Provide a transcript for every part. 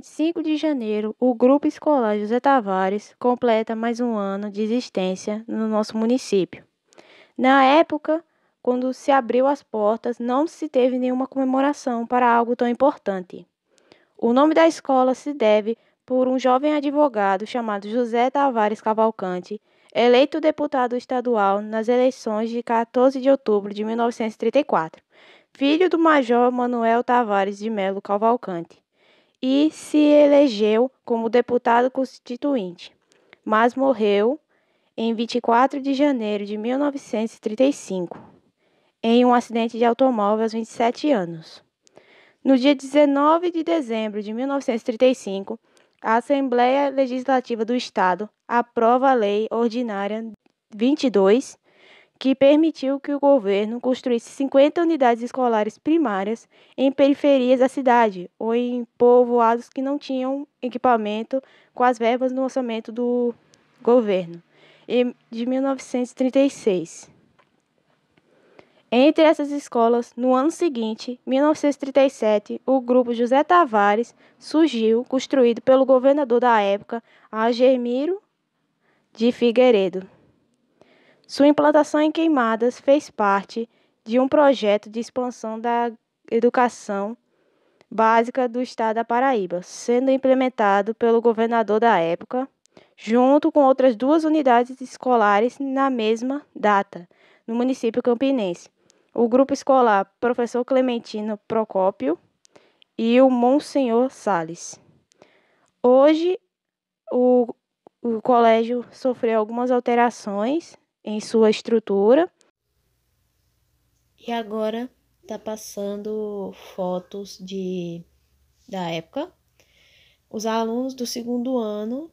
25 de janeiro, o Grupo Escolar José Tavares completa mais um ano de existência no nosso município. Na época, quando se abriu as portas, não se teve nenhuma comemoração para algo tão importante. O nome da escola se deve por um jovem advogado chamado José Tavares Cavalcante, eleito deputado estadual nas eleições de 14 de outubro de 1934, filho do major Manuel Tavares de Melo Cavalcante e se elegeu como deputado constituinte, mas morreu em 24 de janeiro de 1935, em um acidente de automóvel aos 27 anos. No dia 19 de dezembro de 1935, a Assembleia Legislativa do Estado aprova a Lei Ordinária 22, que permitiu que o governo construísse 50 unidades escolares primárias em periferias da cidade ou em povoados que não tinham equipamento com as verbas no orçamento do governo de 1936. Entre essas escolas, no ano seguinte, 1937, o grupo José Tavares surgiu, construído pelo governador da época, Agemiro de Figueiredo. Sua implantação em Queimadas fez parte de um projeto de expansão da educação básica do estado da Paraíba, sendo implementado pelo governador da época, junto com outras duas unidades escolares na mesma data, no município campinense. O grupo escolar Professor Clementino Procópio e o Monsenhor Sales. Hoje, o, o colégio sofreu algumas alterações em sua estrutura. E agora está passando fotos de da época. Os alunos do segundo ano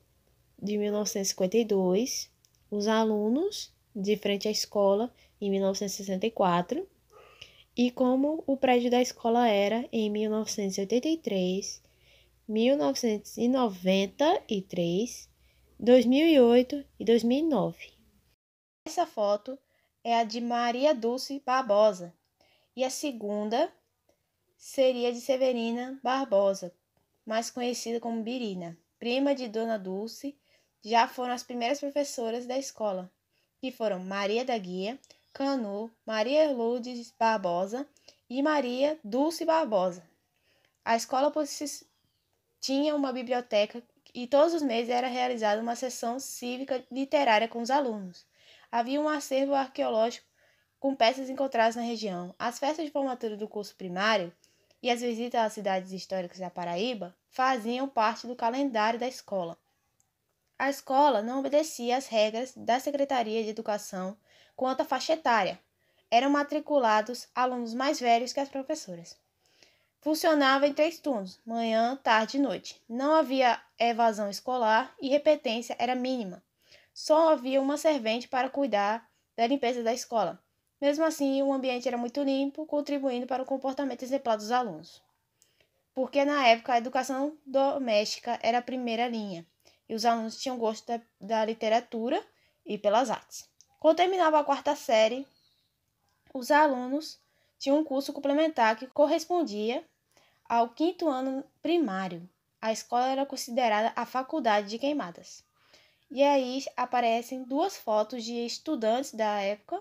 de 1952, os alunos de frente à escola em 1964 e como o prédio da escola era em 1983, 1993, 2008 e 2009. Essa foto é a de Maria Dulce Barbosa e a segunda seria de Severina Barbosa, mais conhecida como Birina, prima de Dona Dulce. Já foram as primeiras professoras da escola, que foram Maria da Guia, Canu, Maria Lourdes Barbosa e Maria Dulce Barbosa. A escola tinha uma biblioteca e todos os meses era realizada uma sessão cívica literária com os alunos havia um acervo arqueológico com peças encontradas na região. As festas de formatura do curso primário e as visitas às cidades históricas da Paraíba faziam parte do calendário da escola. A escola não obedecia às regras da Secretaria de Educação quanto à faixa etária. Eram matriculados alunos mais velhos que as professoras. Funcionava em três turnos: manhã, tarde e noite. Não havia evasão escolar e repetência era mínima. Só havia uma servente para cuidar da limpeza da escola. Mesmo assim, o ambiente era muito limpo, contribuindo para o comportamento exemplar dos alunos. Porque na época a educação doméstica era a primeira linha, e os alunos tinham gosto da, da literatura e pelas artes. Quando terminava a quarta série, os alunos tinham um curso complementar que correspondia ao quinto ano primário. A escola era considerada a faculdade de queimadas. E aí aparecem duas fotos de estudantes da época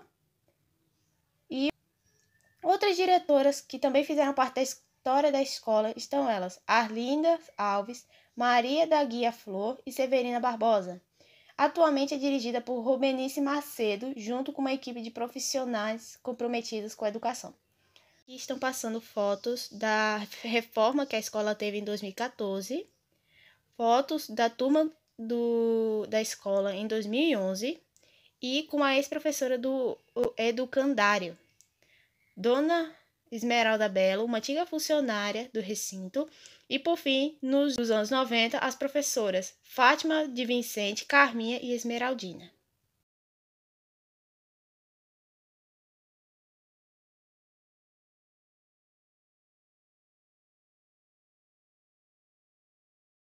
e outras diretoras que também fizeram parte da história da escola estão elas: Arlinda Alves, Maria da Guia Flor e Severina Barbosa. Atualmente é dirigida por Rubenice Macedo, junto com uma equipe de profissionais comprometidos com a educação. Aqui estão passando fotos da reforma que a escola teve em 2014, fotos da turma do, da escola em 2011 e com a ex-professora do Educandário, Dona Esmeralda Belo, uma antiga funcionária do recinto, e por fim, nos anos 90, as professoras Fátima de Vicente, Carminha e Esmeraldina.